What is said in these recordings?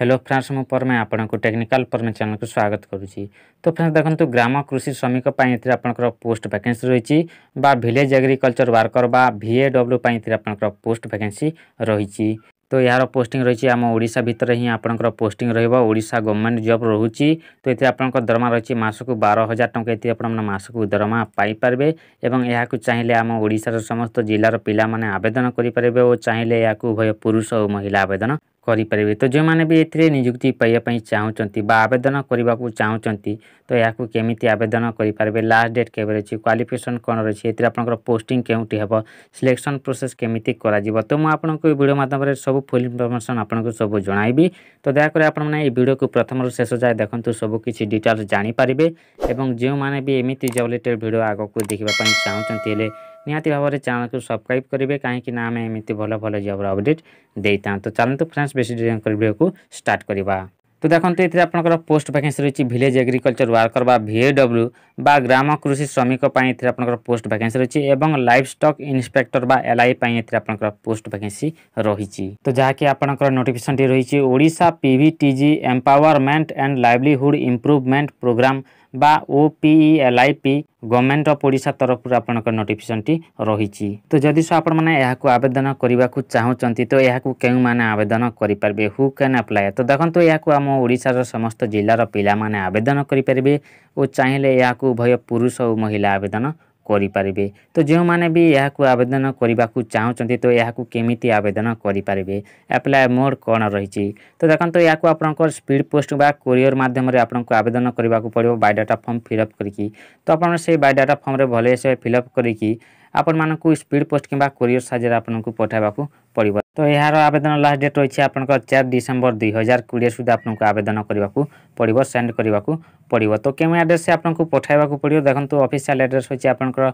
hello friends मु परमे आपको technical परमे channel को स्वागत करुच्ची तो फ्रेंड्स देखो ग्राम कृषि श्रमिक आपर पोस्ट भैकेन्सी रही भिलेज एग्रिकल्चर वर्कर बा भीएडब्ल्यू आपर पोस्ट भैके रही तो यार पोस्टिंग रही आम ओडा भितर ही आपंकर पोस्टिंग रहा गवर्नमेंट जब रोचे तो ये आपंकर दरमा रही मसक बार हजार टाँग ये आपसक दरमा पाइपर एवं यह चाहिए आम ओडार समस्त जिलार पिला आवेदन करें और चाहिए या उभय पुरुष और महिला आवेदन କରିପାରିବେ ତ ଯେଉଁମାନେ ବି ଏଥିରେ ନିଯୁକ୍ତି ପାଇବା ପାଇଁ ଚାହୁଁଛନ୍ତି ବା ଆବେଦନ କରିବାକୁ ଚାହୁଁଛନ୍ତି ତ ଏହାକୁ କେମିତି ଆବେଦନ କରିପାରିବେ ଲାଷ୍ଟ ଡେଟ୍ କେବେ ରହିଛି କ୍ୱାଲିଫିକେସନ୍ କ'ଣ ରହିଛି ଏଥିରେ ଆପଣଙ୍କର ପୋଷ୍ଟିଂ କେଉଁଠି ହେବ ସିଲେକ୍ସନ୍ ପ୍ରୋସେସ୍ କେମିତି କରାଯିବ ତ ମୁଁ ଆପଣଙ୍କୁ ଏ ଭିଡ଼ିଓ ମାଧ୍ୟମରେ ସବୁ ଫୁଲ୍ ଇନଫର୍ମେସନ୍ ଆପଣଙ୍କୁ ସବୁ ଜଣାଇବି ତ ଦୟାକରି ଆପଣମାନେ ଏ ଭିଡ଼ିଓକୁ ପ୍ରଥମରୁ ଶେଷ ଯାଏ ଦେଖନ୍ତୁ ସବୁ କିଛି ଡିଟେଲ୍ସ ଜାଣିପାରିବେ ଏବଂ ଯେଉଁମାନେ ବି ଏମିତି ଜବ୍ ରିଲେଟେଡ଼୍ ଭିଡ଼ିଓ ଆଗକୁ ଦେଖିବା ପାଇଁ ଚାହୁଁଛନ୍ତି ହେଲେ ନିହାତି ଭାବରେ ଚ୍ୟାନେଲ୍କୁ ସବସ୍କ୍ରାଇବ୍ କରିବେ କାହିଁକିନା ଆମେ ଏମିତି ଭଲ ଭଲ ଜବ୍ର ଅପଡ଼େଟ୍ ଦେଇଥାଉ ତ ଚାଲନ୍ତୁ ଫ୍ରେଣ୍ଡସ୍ ବେଶୀ ଡିଜାଇନ୍ କରି ଭିଡ଼ିଓକୁ ଷ୍ଟାର୍ଟ କରିବା ତ ଦେଖନ୍ତୁ ଏଥିରେ ଆପଣଙ୍କର ପୋଷ୍ଟ ଭ୍ୟାକେନ୍ସି ରହିଛି ଭିଲେଜ ଏଗ୍ରିକଲଚର ୱାର୍କର ବା ଭିଏଡବ୍ଲ୍ୟୁ ବା ଗ୍ରାମ କୃଷି ଶ୍ରମିକ ପାଇଁ ଏଥିରେ ଆପଣଙ୍କର ପୋଷ୍ଟ ଭ୍ୟାକେନ୍ସି ରହିଛି ଏବଂ ଲାଇଫ୍ ଷ୍ଟକ୍ ଇନ୍ସପେକ୍ଟର ବା ଏଲ୍ଆଇ ପାଇଁ ଏଥିରେ ଆପଣଙ୍କର ପୋଷ୍ଟ ଭ୍ୟାକେନ୍ସି ରହିଛି ତ ଯାହାକି ଆପଣଙ୍କର ନୋଟିଫିକେସନ୍ଟି ରହିଛି Odisha PVTG empowerment and livelihood improvement programme বা O PE L I P government of Odisha তরফর আপনার নোটিফিকেসনটি রয়েছে তো যদি সো আপনার এখন আবেদন করা চাহুমান তো এখন কেউ মানে আবেদন করে পারবে হু ক্যান আপ্লাই তো দেখুন এখন আম ওড়িশার সমস্ত জেলার পিলা মানে আবেদন করে পারবে ও চাইলে এখন উভয় পুরুষ ও মহিলা আবেদন କରିପାରିବେ ତ ଯେଉଁମାନେ ବି ଏହାକୁ ଆବେଦନ କରିବାକୁ ଚାହୁଁଛନ୍ତି ତ ଏହାକୁ କେମିତି ଆବେଦନ କରିପାରିବେ ଆପ୍ଲାଏ ମୋଡ଼ କ'ଣ ରହିଛି ତ ଦେଖନ୍ତୁ ଏହାକୁ ଆପଣଙ୍କର ସ୍ପିଡ଼ ପୋଷ୍ଟ ବା କୋରିଅର ମାଧ୍ୟମରେ ଆପଣଙ୍କୁ ଆବେଦନ କରିବାକୁ ପଡ଼ିବ ବାୟୋଡାଟା ଫର୍ମ ଫିଲ୍ଅପ୍ କରିକି ତ ଆପଣ ସେଇ ବାୟୋଡାଟା ଫର୍ମରେ ଭଲସେ ଫିଲ୍ଅପ୍ କରିକି ଆପଣମାନଙ୍କୁ ସ୍ପିଡ଼ ପୋଷ୍ଟ କିମ୍ବା କୋରିଅର ସାହାଯ୍ୟରେ ଆପଣଙ୍କୁ ପଠାଇବାକୁ ପଡ଼ିବ তো ଏହାର ଆବେଦନ ଲାଷ୍ଟ ଡେଟ୍ ରହିଛି ଆପଣଙ୍କର ଚାରି ଡିସେମ୍ବର ଦୁଇ ହଜାର କୋଡ଼ିଏ ସୁଦ୍ଧା ଆପଣଙ୍କୁ ଆବେଦନ କରିବାକୁ ପଡ଼ିବ ସେଣ୍ଡ କରିବାକୁ ପଡ଼ିବ ତ କେଉଁ ଆଡ୍ରେସ୍ରେ ଆପଣଙ୍କୁ ପଠାଇବାକୁ ପଡ଼ିବ ଦେଖନ୍ତୁ ଅଫିସିଆଲ୍ ଆଡ୍ରେସ୍ ହେଉଛି ଆପଣଙ୍କର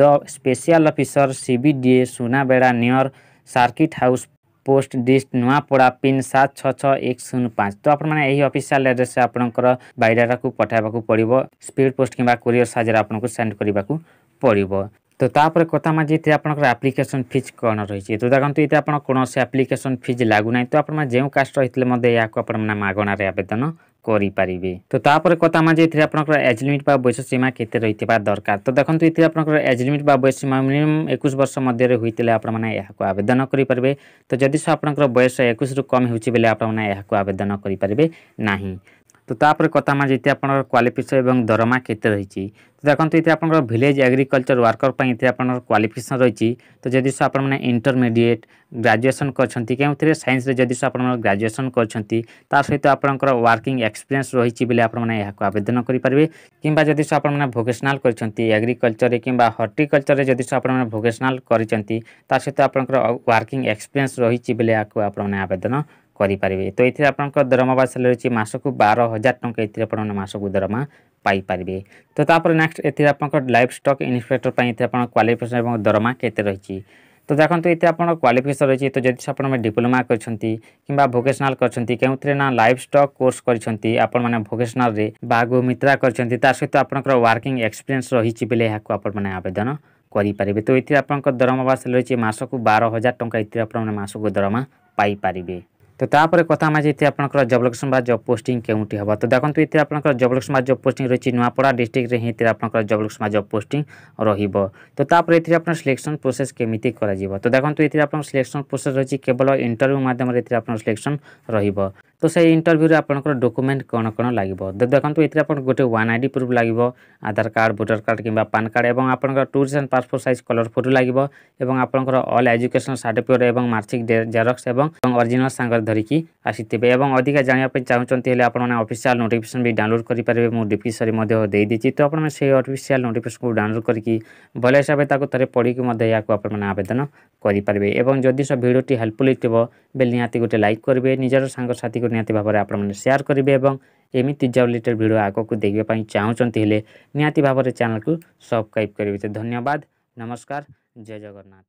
the special officer C B D A Sunabeda near circuit house post dist Nuapada PIN সাত ছ ছ এক শূন্য পাঁচ তো আপনার এই অফিসিয়াল আড্রেস আপনার বায়োডাটা পঠাইব পড়ব স্পিড পোস্ট কিংবা কোরিয়র সাহায্যে আপনার সেন্ড করা পড়ব তো তাপরে কথা মাঝে এতে আপনার আপ্লিকেসন ফিজ কোণ রয়েছে তো দেখুন এতে আপনার কোণী আপ্লিকেসন ফিজ লাগু না তো আপনার যে কাস্ট রয়েছে মধ্যে আপনার মাগণার আবেদন କରିପାରିବେ ତ ତାପରେ କଥା ମାଝି ଏଥିରେ ଆପଣଙ୍କର ଏଜ୍ ଲିମିଟ୍ ବା ବୟସ ସୀମା କେତେ ରହିଥିବା ଦରକାର ତ ଦେଖନ୍ତୁ ଏଥିରେ ଆପଣଙ୍କର ଏଜ୍ ଲିମିଟ୍ ବା ବୟସ ସୀମା ମିନିମମ୍ ଏକୋଇଶ ବର୍ଷ ମଧ୍ୟରେ ହୋଇଥିଲେ ଆପଣମାନେ ଏହାକୁ ଆବେଦନ କରିପାରିବେ ତ ଯଦି ଆପଣଙ୍କର ବୟସ ଏକୋଇଶରୁ କମ୍ ହେଉଛି ବେଲେ ଆପଣମାନେ ଏହାକୁ ଆବେଦନ କରିପାରିବେ ନାହିଁ তো তাপরে কথা মা যেতে আপনার কোয়ালিফিকেসন এবং দরমা কেতে রয়েছে তো দেখুন এতে আপনার ভিলেজ এগ্রিকলচর ওয়ার্কর পাই এতে আপনার কোয়ালিফিকেসন রয়েছে তো যদি সে আপনার ইন্টরমিডিয়েট গ্রাজুয়েসন করছেন কেউথে সাইন্সরে যদি সে আপনার গ্রাজুয়েসন করছেন তা সহিত আপনার ওয়ার্কিং এক্সপিরিয়েন্স রয়েছে বলে আপনার এখন আবেদন করে কিংবা যদি সে আপনার ভোকেশনাল করছেন এগ্রিকলচরে কিংবা হর্টিকলচরে যদি সে আপনার ভোকেশনাল করছেন তা সহিত আপনার ওয়ার্কিং এক্সপিরিয়েন্স রয়েছে বলে এখন আপনার আবেদন କରିପାରିବେ ତ ଏଥିରେ ଆପଣଙ୍କ ଦରମା ବା ସାଲେରୀ ଅଛି ମାସକୁ ବାର ହଜାର ଟଙ୍କା ଏଥିରେ ଆପଣମାନେ ମାସକୁ ଦରମା ପାଇପାରିବେ ତ ତାପରେ ନେକ୍ସଟ ଏଥିରେ ଆପଣଙ୍କ ଲାଇଫ୍ ଷ୍ଟକ୍ ଇନ୍ସପେକ୍ଟର ପାଇଁ ଏଥିରେ ଆପଣଙ୍କ କ୍ୱାଲିଫିକେସନ୍ ଏବଂ ଦରମା କେତେ ରହିଛି তো দেখুন এতে আপনার কোয়ালিফিকেসন রয়েছে তো যদি আপনার ডিপ্লোমা করছেন কিংবা ভোকেশনাল করছেন কেউথে না লাইফ স্টক কোর্স করছেন আপন মানে ভোকেশনাল বা আগুমিত্রা করছেন তার সহ আপনার ওয়ার্কিং এক্সপিরিয়েন্স রয়েছে বেলে এখন আপন মানে আবেদন করে তো এতে আপনার দরমা বা স্যালারি মাসক বার হাজার টাকা এতে আপনার মাসক দরমা পাইপারে তো তাপরে কথা মাঝে এতে আপনার জব লোকেশন বা জব পোস্টিং কেউটি হব তো দেখুন এতে আপনার জব লোকেশন বা জব পোস্টিং রয়েছে নুয়াপড়া ডিস্ট্রিক্টরে হি এতে আপনার জব লোকেশন বা জব পোস্টিং রহব তো তাপরে এতে আপনার সিলেকশন প্রোসেস কেমিতি করা তো দেখুন এতে আপনার সিলেকশন প্রোসেস রয়েছে কেবল ইন্টরভিউ মাধ্যমে এতে আপনার সিলেকশন রহব তো সেই ইন্টরভ্ୟୁରେ ଆପଣଙ୍କର ଡକୁମେଣ୍ଟ କ'ଣ କ'ଣ ଲାଗିବ ଦେଖନ୍ତୁ ଏଥିରେ ଆପଣ ଗୋଟେ ୱାନ୍ ଆଇ ଡ଼ି ପ୍ରୁଫ୍ ଲାଗିବ ଆଧାର କାର୍ଡ଼ ଭୋଟର କାର୍ଡ଼ କିମ୍ବା ପାନ୍ କାର୍ଡ଼ ଏବଂ ଆପଣଙ୍କର tourist and passport size colour photo ଲାଗିବ ଏବଂ ଆପଣଙ୍କର ଅଲ୍ ଏଜୁକେସନ୍ ସାର୍ଟିଫିକେଟ୍ ଏବଂ ମାର୍କସିଟ୍ ଜେରକ୍ସ ଏବଂ ଅରିଜିନାଲ୍ ସାଙ୍ଗରେ ଧରିକି ଆସିଥିବେ ଏବଂ ଅଧିକା ଜାଣିବା ପାଇଁ ଚାହୁଁଛନ୍ତି ହେଲେ ଆପଣମାନେ ଅଫିସିଆଲ୍ ନୋଟିଫିକେସନ୍ ବି ଡାଉନଲୋଡ଼ କରିପାରିବେ ମୁଁ ଡିପିସରେ ମଧ୍ୟ ଦେଇଦେଇଛି ତ ଆପଣମାନେ ସେଇ ଅଫିସିଆଲ୍ ନୋଟିଫିକେସନ୍କୁ ଡାଉନଲୋଡ଼ କରିକି ଭଲ ହିସାବରେ ତାକୁ ଥରେ ପଢ଼ିକି ମଧ୍ୟ ଏହାକୁ ଆପଣମାନେ ଆବେଦନ କରିପାରିବେ ଏବଂ ଯଦି ସେ ଭିଡ଼ିଓଟି ହେଲ୍ପଫୁଲ୍ ହେଇଥିବ ବେଲେ ନିହାତି ଗୋଟେ ଲାଇକ୍ କରିବେ ନିଜର ସାଙ୍ଗସାଥି ନିହାତି ଭାବରେ ଆପଣମାନେ ସେୟାର କରିବେ ଏବଂ ଏମିତି ଜବ୍ ରିଲେଟେଡ଼୍ ଭିଡ଼ିଓ ଆଗକୁ ଦେଖିବା ପାଇଁ ଚାହୁଁଛନ୍ତି ହେଲେ ନିହାତି ଭାବରେ ଚ୍ୟାନେଲକୁ ସବସ୍କ୍ରାଇବ୍ କରିବେ ଧନ୍ୟବାଦ ନମସ୍କାର ଜୟ ଜଗନ୍ନାଥ